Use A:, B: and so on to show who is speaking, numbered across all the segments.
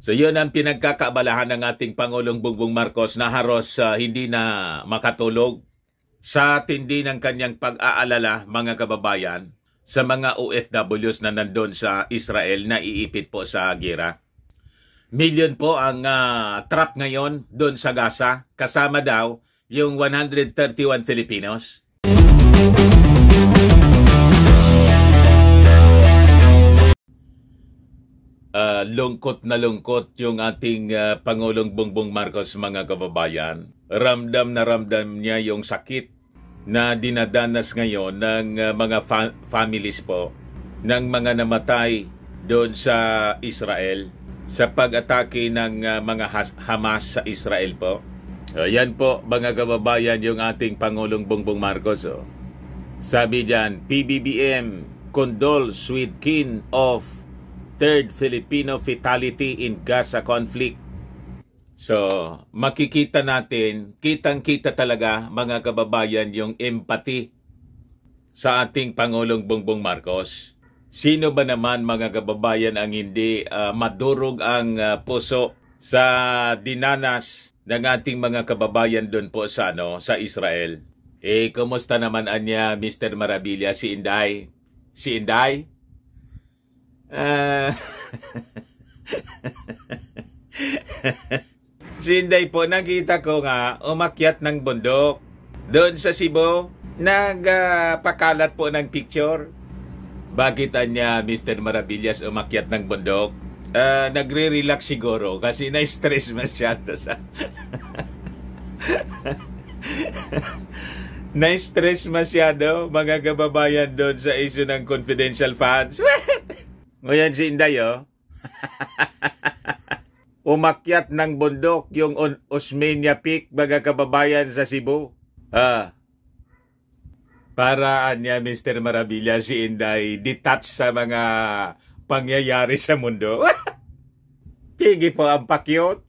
A: So yun ang pinagkakabalahan ng ating Pangulong Bongbong Marcos na haros uh, hindi na makatulog sa tindi ng kanyang pag-aalala mga kababayan sa mga OFWs na nandun sa Israel na iipit po sa gira. Million po ang uh, trap ngayon doon sa Gaza kasama daw yung 131 Filipinos. uh, lungkot na lungkot yung ating uh, Pangulong Bongbong Marcos mga kababayan. Ramdam na ramdam niya yung sakit na dinadanas ngayon ng uh, mga fa- families po ng mga namatay doon sa Israel sa pag-atake ng uh, mga has- Hamas sa Israel po. Uh, yan po mga kababayan yung ating Pangulong Bongbong Marcos. Oh. Sabi diyan, PBBM condoles with kin of third Filipino fatality in Gaza conflict. So, makikita natin, kitang-kita talaga mga kababayan yung empathy sa ating Pangulong Bongbong Marcos. Sino ba naman mga kababayan ang hindi uh, madurog ang uh, puso sa dinanas ng ating mga kababayan doon po sa ano, sa Israel? Eh, kumusta naman anya Mr. Marabilia si Inday? Si Inday? Uh, Sinday po, nakita ko nga umakyat ng bundok. Doon sa Cebu, nagpakalat uh, po ng picture. Bakit niya Mr. Maravillas umakyat ng bundok? Uh, Nagre-relax siguro kasi na-stress masyado sa... na-stress masyado mga kababayan doon sa issue ng confidential funds. Ngayon si Inday, oh. Umakyat ng bundok yung Osmania Peak, mga kababayan sa Cebu. Ah. Paraan niya, Mr. Marabilla, si Inday, detached sa mga pangyayari sa mundo. Sige po ang pakyot.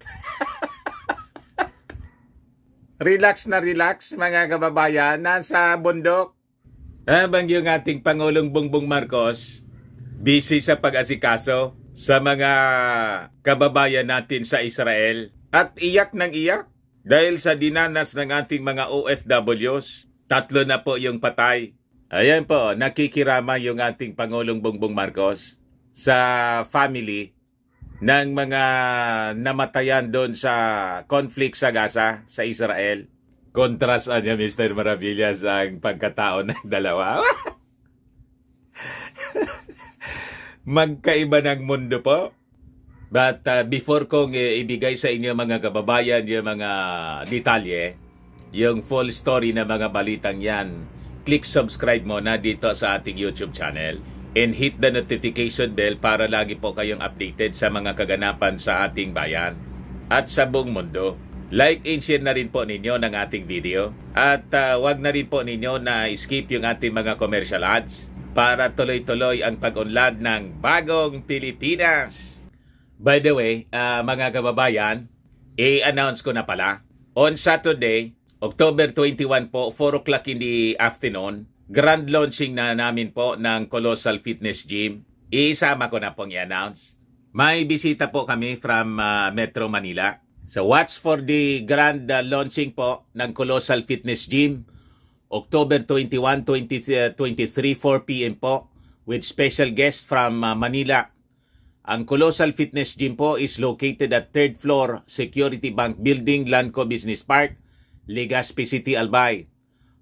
A: relax na relax, mga kababayan, nasa bundok. Habang ah, yung ating Pangulong Bongbong Marcos busy sa pag-asikaso sa mga kababayan natin sa Israel at iyak ng iyak dahil sa dinanas ng ating mga OFWs. Tatlo na po yung patay. Ayan po, nakikirama yung ating Pangulong Bongbong Marcos sa family ng mga namatayan doon sa conflict sa Gaza, sa Israel. Contrast niya Mr. Maravillas ang pagkatao ng dalawa. magkaiba ng mundo po. But uh, before kong eh, ibigay sa inyo mga kababayan yung mga detalye, yung full story na mga balitang yan, click subscribe mo na dito sa ating YouTube channel and hit the notification bell para lagi po kayong updated sa mga kaganapan sa ating bayan at sa buong mundo. Like and share na rin po ninyo ng ating video at uh, wag na rin po ninyo na skip yung ating mga commercial ads para tuloy-tuloy ang pag-unlad ng bagong Pilipinas. By the way, uh, mga kababayan, i-announce ko na pala. On Saturday, October 21 po, 4 o'clock in the afternoon, grand launching na namin po ng Colossal Fitness Gym. Iisama ko na pong i-announce. May bisita po kami from uh, Metro Manila. So watch for the grand uh, launching po ng Colossal Fitness Gym October 21, 20, 23, 4 p.m. po with special guest from uh, Manila. Ang Colossal Fitness Gym po is located at 3rd floor Security Bank Building, Lanco Business Park, Legazpi City, Albay.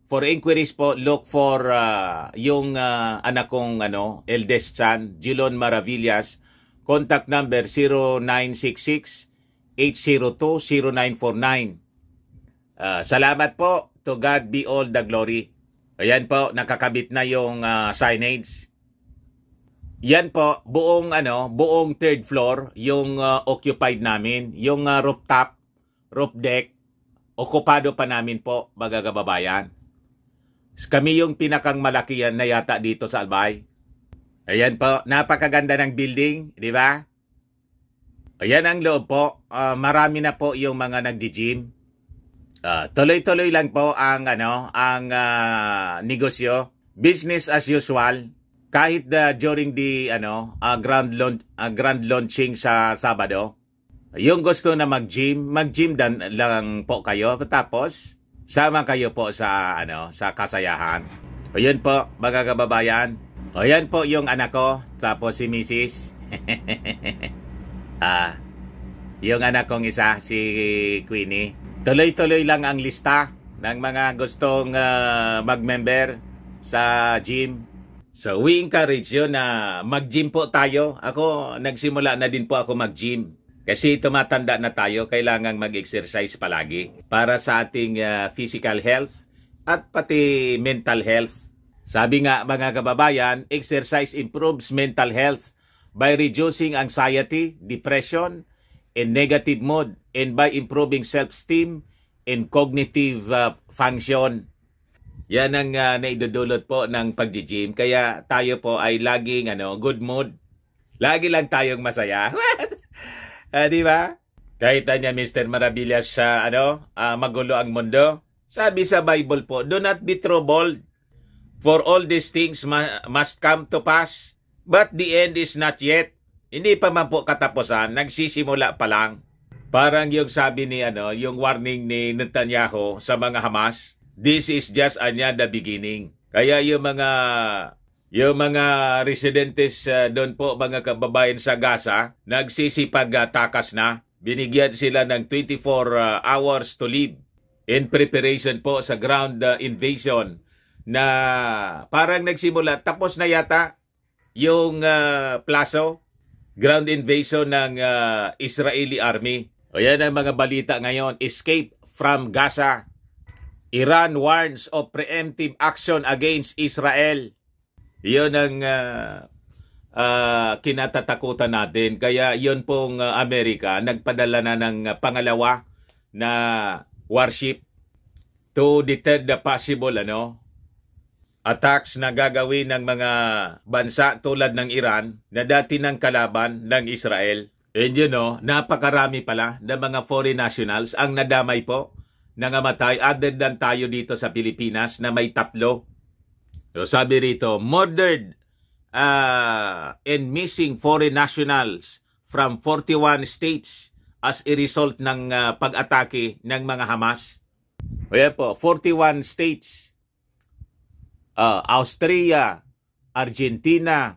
A: For inquiries po, look for uh, yung uh, anak kong ano, eldest son, Jilon Maravillas. Contact number 0966 802 0949. Uh, salamat po To God be all the glory. Ayan po, nakakabit na yung uh, signage. Yan po, buong ano, buong third floor yung uh, occupied namin, yung uh, rooftop, roof deck, okupado pa namin po, mga kababayan. Kami yung pinakang malaki yan na yata dito sa Albay. Ayan po, napakaganda ng building, di ba? Ayan ang loob po, uh, marami na po yung mga nagdi-gym. Uh, tuloy-tuloy lang po ang ano, ang uh, negosyo, business as usual. Kahit uh, during the ano, uh, grand launch, uh, grand launching sa Sabado, yung gusto na mag-gym, mag-gym dan lang po kayo. Tapos sama kayo po sa ano, sa kasayahan. Ayun po, mga kababayan. Ayun po yung anak ko, tapos si Mrs. ah, yung anak kong isa, si Queenie. Tuloy-tuloy lang ang lista ng mga gustong uh, mag-member sa gym. So we encourage you na mag-gym po tayo. Ako, nagsimula na din po ako mag-gym. Kasi tumatanda na tayo, kailangan mag-exercise palagi para sa ating uh, physical health at pati mental health. Sabi nga mga kababayan, exercise improves mental health by reducing anxiety, depression, in negative mode and by improving self-esteem and cognitive uh, function. Yan ang uh, naidudulot po ng pagji-gym. Kaya tayo po ay laging ano, good mood. Lagi lang tayong masaya. uh, di ba? Kahit niya Mr. Marabilla sa ano, uh, magulo ang mundo. Sabi sa Bible po, do not be troubled for all these things must come to pass, but the end is not yet. Hindi pa man po katapusan, nagsisimula pa lang. Parang yung sabi ni ano, yung warning ni Netanyahu sa mga Hamas, this is just anya the beginning. Kaya yung mga yung mga residentes uh, doon po mga kababayan sa Gaza, nagsisipag ah, takas na. Binigyan sila ng 24 uh, ah, hours to live in preparation po sa ground uh, invasion na parang nagsimula tapos na yata yung uh, plaso ground invasion ng uh, Israeli army. O yan ang mga balita ngayon. Escape from Gaza. Iran warns of preemptive action against Israel. Iyon ang uh, uh, kinatatakutan natin. Kaya yon pong uh, Amerika nagpadala na ng pangalawa na warship to deter the possible ano attacks na gagawin ng mga bansa tulad ng Iran na dati ng kalaban ng Israel. And you know, napakarami pala ng mga foreign nationals ang nadamay po, nangamatay added than tayo dito sa Pilipinas na may tatlo. So sabi rito, murdered uh, and missing foreign nationals from 41 states as a result ng uh, pag-atake ng mga Hamas. Kaya po, 41 states uh, ah, Austria, Argentina,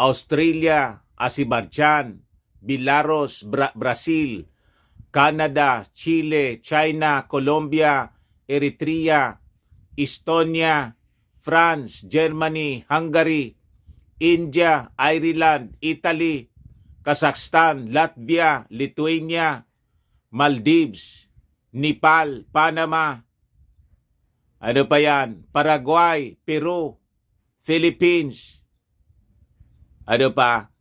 A: Australia, Azerbaijan, Belarus, Bra- Brazil, Canada, Chile, China, Colombia, Eritrea, Estonia, France, Germany, Hungary, India, Ireland, Italy, Kazakhstan, Latvia, Lithuania, Maldives, Nepal, Panama, ano pa yan? Paraguay, Peru, Philippines. Ano pa?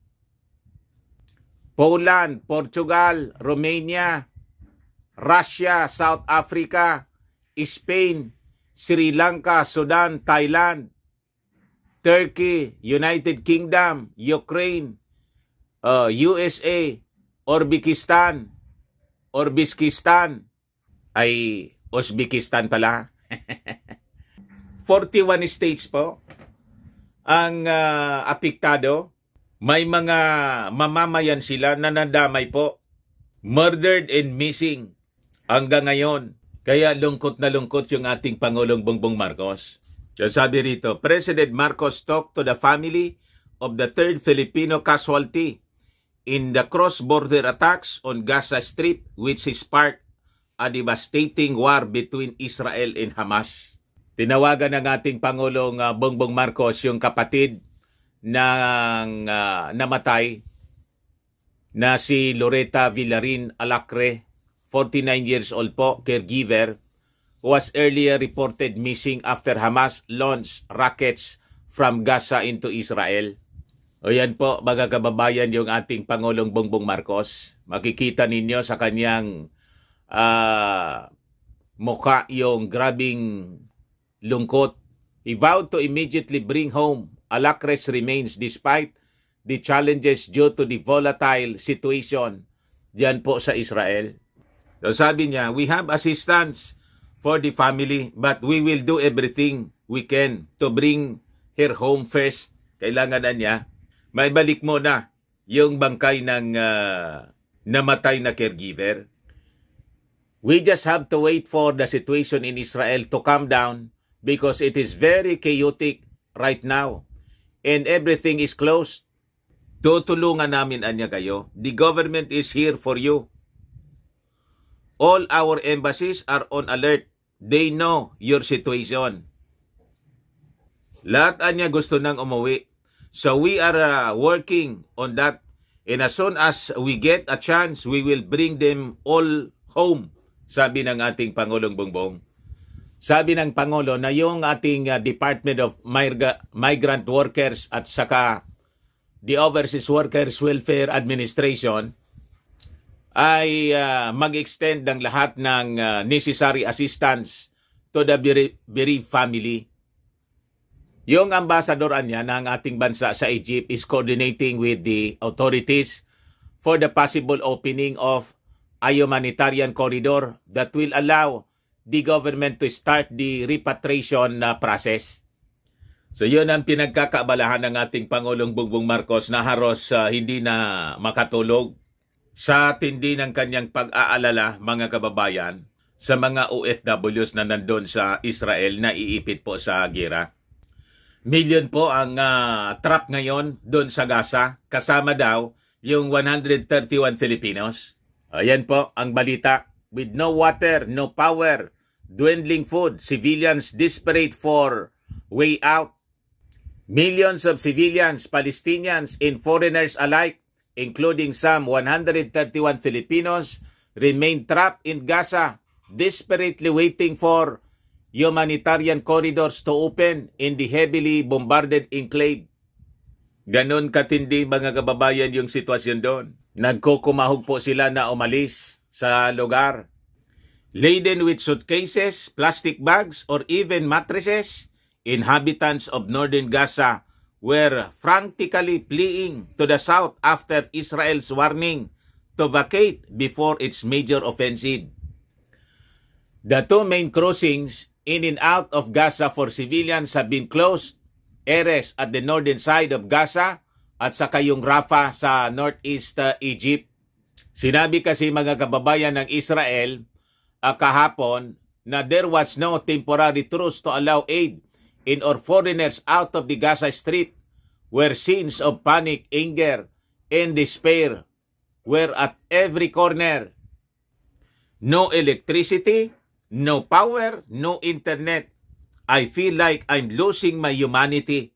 A: Poland, Portugal, Romania, Russia, South Africa, Spain, Sri Lanka, Sudan, Thailand, Turkey, United Kingdom, Ukraine, uh, USA, Orbikistan, Orbiskistan, ay Uzbekistan pala. 41 states po ang uh, ah, apiktado. May mga mamamayan sila na nadamay po. Murdered and missing hanggang ngayon. Kaya lungkot na lungkot yung ating Pangulong Bongbong Marcos. Sabi rito, President Marcos talked to the family of the third Filipino casualty in the cross-border attacks on Gaza Strip which he sparked Ah, a devastating war between Israel and Hamas. Tinawagan ng ating Pangulong uh, Bongbong Marcos yung kapatid ng uh, namatay na si Loretta Villarin Alacre, 49 years old po, caregiver, who was earlier reported missing after Hamas launched rockets from Gaza into Israel. O yan po, mga kababayan, yung ating Pangulong Bongbong Marcos. Makikita ninyo sa kanyang uh, mukha yung grabing lungkot. He vowed to immediately bring home Alacres remains despite the challenges due to the volatile situation diyan po sa Israel. So sabi niya, we have assistance for the family but we will do everything we can to bring her home first. Kailangan na niya. May balik mo na yung bangkay ng uh, namatay na caregiver. We just have to wait for the situation in Israel to calm down because it is very chaotic right now and everything is closed. Tutulungan namin anya kayo. The government is here for you. All our embassies are on alert. They know your situation. Lahat anya gusto nang umuwi. So we are uh, working on that. And as soon as we get a chance, we will bring them all home sabi ng ating Pangulong Bongbong. Sabi ng Pangulo na yung ating uh, Department of Migrant Workers at saka the Overseas Workers Welfare Administration ay uh, mag-extend ng lahat ng uh, necessary assistance to the bereaved family. Yung ambassador niya ng ating bansa sa Egypt is coordinating with the authorities for the possible opening of a humanitarian corridor that will allow the government to start the repatriation uh, process. So yun ang pinagkakabalahan ng ating Pangulong Bugbong Marcos na haros uh, hindi na makatulog sa tindi ng kanyang pag-aalala mga kababayan sa mga OFWs na nandun sa Israel na iipit po sa gira. Million po ang uh, trap ngayon doon sa Gaza kasama daw yung 131 Filipinos. Ayan po ang balita. With no water, no power, dwindling food, civilians desperate for way out. Millions of civilians, Palestinians, and foreigners alike, including some 131 Filipinos, remain trapped in Gaza, desperately waiting for humanitarian corridors to open in the heavily bombarded enclave. Ganon katindi mga kababayan yung sitwasyon doon. Nagkukumahog po sila na umalis sa lugar. Laden with suitcases, plastic bags, or even mattresses, inhabitants of northern Gaza were frantically fleeing to the south after Israel's warning to vacate before its major offensive. The two main crossings in and out of Gaza for civilians have been closed. Eres at the northern side of Gaza at saka yung Rafa sa Northeast uh, Egypt. Sinabi kasi mga kababayan ng Israel uh, kahapon na there was no temporary truce to allow aid in or foreigners out of the Gaza Strip where scenes of panic, anger, and despair were at every corner. No electricity, no power, no internet. I feel like I'm losing my humanity.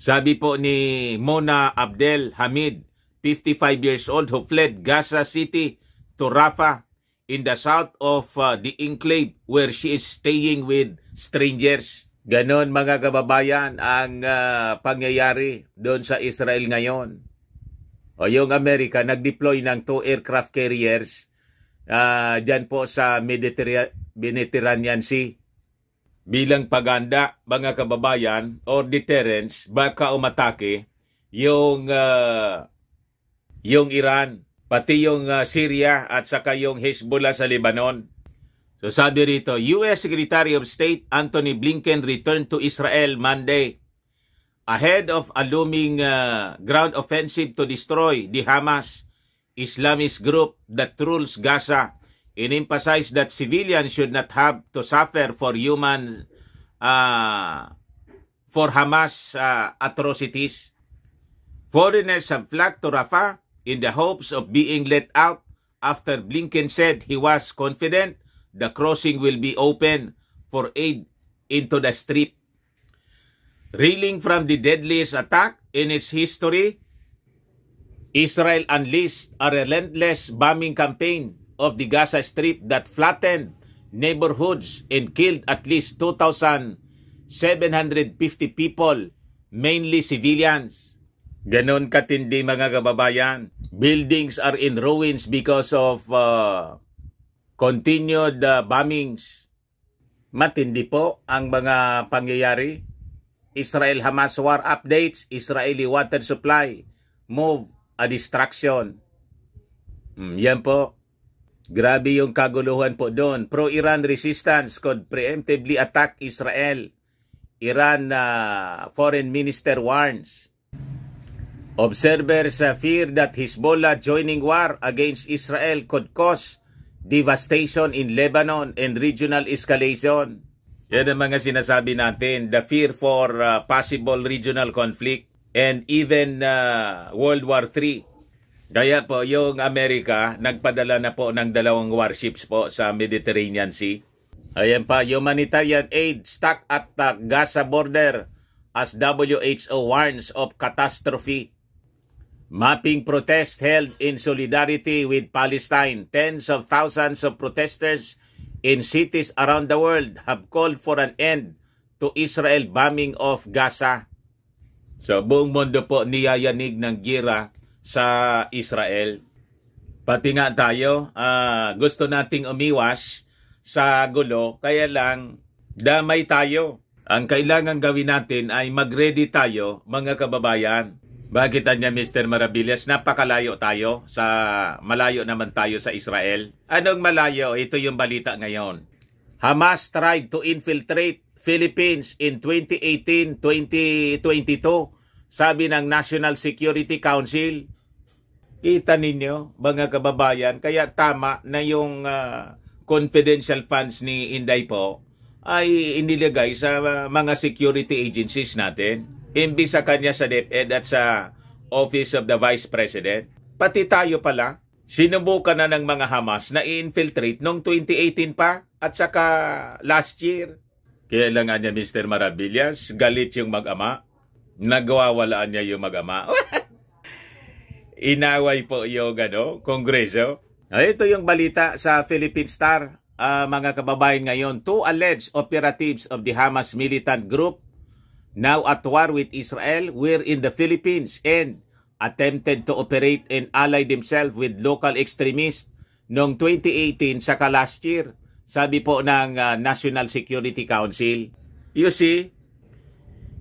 A: Sabi po ni Mona Abdel Hamid, 55 years old, who fled Gaza City to Rafah in the south of uh, the enclave where she is staying with strangers. Ganon mga kababayan ang uh, pangyayari doon sa Israel ngayon. O yung Amerika nag-deploy ng two aircraft carriers uh, dyan po sa Mediterranean Sea bilang paganda mga kababayan or deterrence baka umatake yung uh, yung Iran pati yung uh, Syria at saka yung Hezbollah sa Lebanon. So sabi rito, US Secretary of State Anthony Blinken returned to Israel Monday ahead of a looming uh, ground offensive to destroy the Hamas Islamist group that rules Gaza It emphasized that civilians should not have to suffer for human uh, for Hamas uh, atrocities. Foreigners have flocked to Rafah in the hopes of being let out after Blinken said he was confident the crossing will be open for aid into the strip. Reeling from the deadliest attack in its history, Israel unleashed a relentless bombing campaign of the Gaza Strip that flattened neighborhoods and killed at least 2,750 people, mainly civilians. Ganon katindi mga kababayan. Buildings are in ruins because of uh, continued uh, bombings. Matindi po ang mga pangyayari. Israel-Hamas war updates, Israeli water supply, move a distraction. Mm, yan po Grabe yung kaguluhan po doon. Pro-Iran resistance could preemptively attack Israel. Iran uh, Foreign Minister warns. Observers uh, fear that Hezbollah joining war against Israel could cause devastation in Lebanon and regional escalation. Yan ang mga sinasabi natin, the fear for uh, possible regional conflict and even uh, World War III. Gaya po, yung Amerika nagpadala na po ng dalawang warships po sa Mediterranean Sea. Ayan pa, humanitarian aid stuck at uh, Gaza border as WHO warns of catastrophe. Mapping protest held in solidarity with Palestine. Tens of thousands of protesters in cities around the world have called for an end to Israel bombing of Gaza. Sa so, buong mundo po niyayanig ng gira sa Israel. Pati nga tayo, uh, gusto nating umiwas sa gulo, kaya lang damay tayo. Ang kailangan gawin natin ay mag-ready tayo, mga kababayan. Bakit niya Mr. Marabillas, napakalayo tayo sa malayo naman tayo sa Israel. Anong malayo? Ito yung balita ngayon. Hamas tried to infiltrate Philippines in 2018-2022 sabi ng National Security Council. Kita ninyo, mga kababayan, kaya tama na yung uh, confidential funds ni Inday po ay iniligay sa uh, mga security agencies natin. Imbi sa kanya sa DepEd at sa Office of the Vice President. Pati tayo pala, sinubukan na ng mga Hamas na i-infiltrate noong 2018 pa at saka last year. Kailangan niya Mr. Marabillas, galit yung mag-ama nagwawalaan niya yung magama. Inaway po yung ano, kongreso. Ah, ito yung balita sa Philippine Star. Uh, mga kababayan ngayon, two alleged operatives of the Hamas militant group now at war with Israel were in the Philippines and attempted to operate and ally themselves with local extremists noong 2018 saka last year. Sabi po ng uh, National Security Council. You see,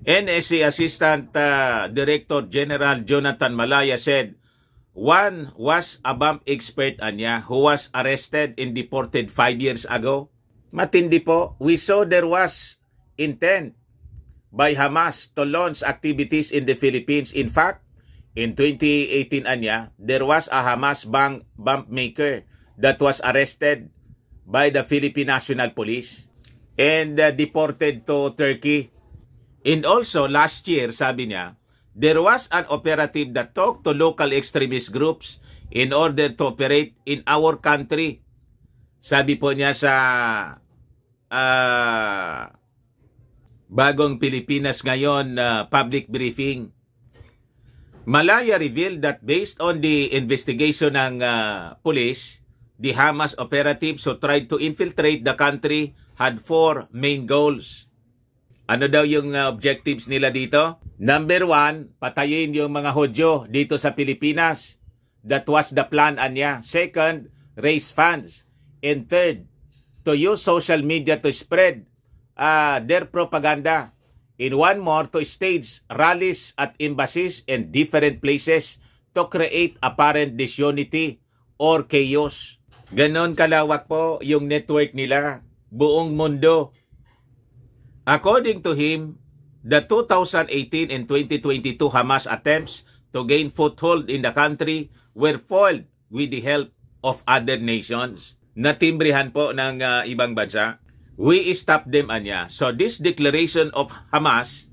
A: NSC Assistant uh, Director General Jonathan Malaya said, One was a bomb expert anya who was arrested and deported five years ago. Matindi po, we saw there was intent by Hamas to launch activities in the Philippines. In fact, in 2018 anya, there was a Hamas bank bomb maker that was arrested by the Philippine National Police and uh, deported to Turkey And also, last year, sabi niya, there was an operative that talked to local extremist groups in order to operate in our country. Sabi po niya sa uh, Bagong Pilipinas ngayon uh, public briefing. Malaya revealed that based on the investigation ng uh, police, the Hamas operatives who tried to infiltrate the country had four main goals. Ano daw yung uh, objectives nila dito? Number one, patayin yung mga Hodyo dito sa Pilipinas. That was the plan niya. Second, raise funds. And third, to use social media to spread uh, their propaganda. In one more, to stage rallies at embassies and different places to create apparent disunity or chaos. Ganon kalawak po yung network nila. Buong mundo According to him, the 2018 and 2022 Hamas attempts to gain foothold in the country were foiled with the help of other nations. Natimbrihan po ng uh, ibang bansa. We stopped them, anya. So this declaration of Hamas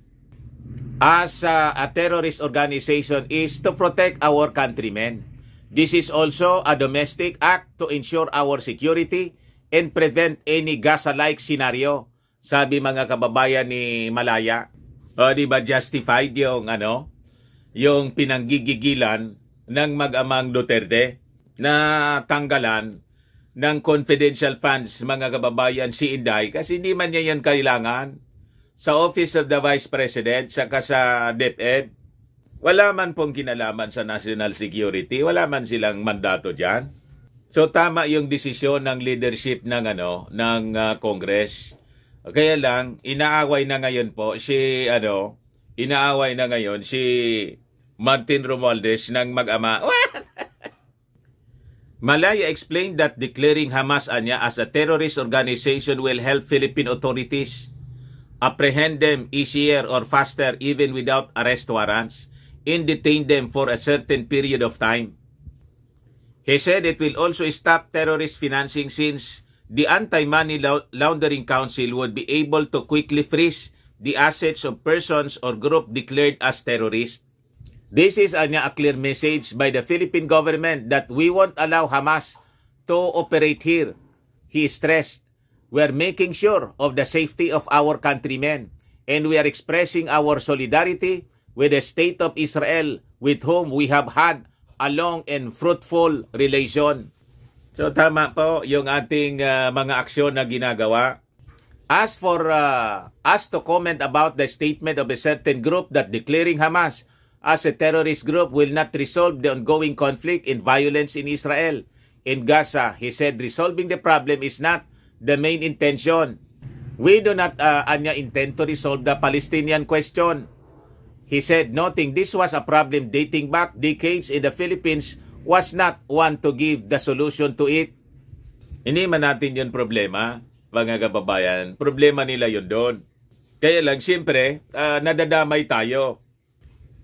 A: as uh, a terrorist organization is to protect our countrymen. This is also a domestic act to ensure our security and prevent any Gaza-like scenario sabi mga kababayan ni Malaya, uh, di ba justified yung ano, yung pinanggigigilan ng mag-amang Duterte na tanggalan ng confidential funds mga kababayan si Inday kasi hindi man niya yan kailangan sa Office of the Vice President saka sa DepEd. Wala man pong kinalaman sa national security, wala man silang mandato diyan. So tama yung desisyon ng leadership ng ano ng uh, Congress kaya lang, inaaway na ngayon po si, ano, inaaway na ngayon si Martin Romualdez ng mag-ama. Malaya explained that declaring Hamas Anya as a terrorist organization will help Philippine authorities apprehend them easier or faster even without arrest warrants and detain them for a certain period of time. He said it will also stop terrorist financing since the anti-money laundering council would be able to quickly freeze the assets of persons or group declared as terrorist. This is uh, a clear message by the Philippine government that we won't allow Hamas to operate here. He stressed, we are making sure of the safety of our countrymen and we are expressing our solidarity with the state of Israel with whom we have had a long and fruitful relation. So tama po yung ating uh, mga aksyon na ginagawa. As for uh, ah, us to comment about the statement of a certain group that declaring Hamas as a terrorist group will not resolve the ongoing conflict and violence in Israel. In Gaza, he said resolving the problem is not the main intention. We do not uh, anya intend to resolve the Palestinian question. He said, noting this was a problem dating back decades in the Philippines was not want to give the solution to it. Hindi man natin yun problema, mga kababayan. Problema nila yun doon. Kaya lang, siyempre, uh, nadadamay tayo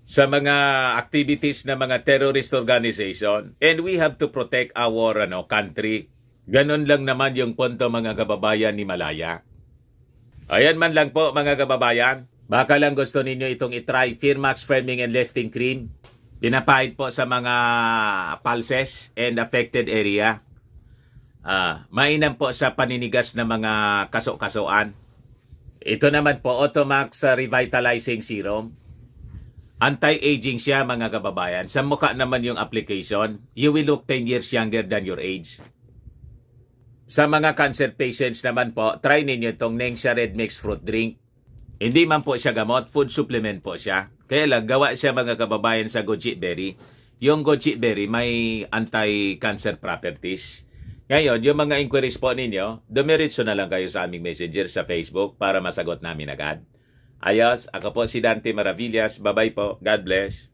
A: sa mga activities ng mga terrorist organization and we have to protect our ano, country. Ganon lang naman yung punto mga kababayan ni Malaya. Ayan man lang po mga kababayan, baka lang gusto ninyo itong itry Firmax Framing and Lifting Cream. Pinapahid po sa mga pulses and affected area. Uh, mainam po sa paninigas ng mga kaso-kasuan. Ito naman po, Automax Revitalizing Serum. Anti-aging siya mga kababayan. Sa mukha naman yung application, you will look 10 years younger than your age. Sa mga cancer patients naman po, try ninyo itong Nengxia Red Mixed Fruit Drink. Hindi man po siya gamot, food supplement po siya. Kaya lang, gawa siya mga kababayan sa goji berry. Yung goji berry may anti-cancer properties. Ngayon, yung mga inquiries po ninyo, dumiritso na lang kayo sa aming messenger sa Facebook para masagot namin agad. Ayos, ako po si Dante Maravillas. Bye-bye po. God bless.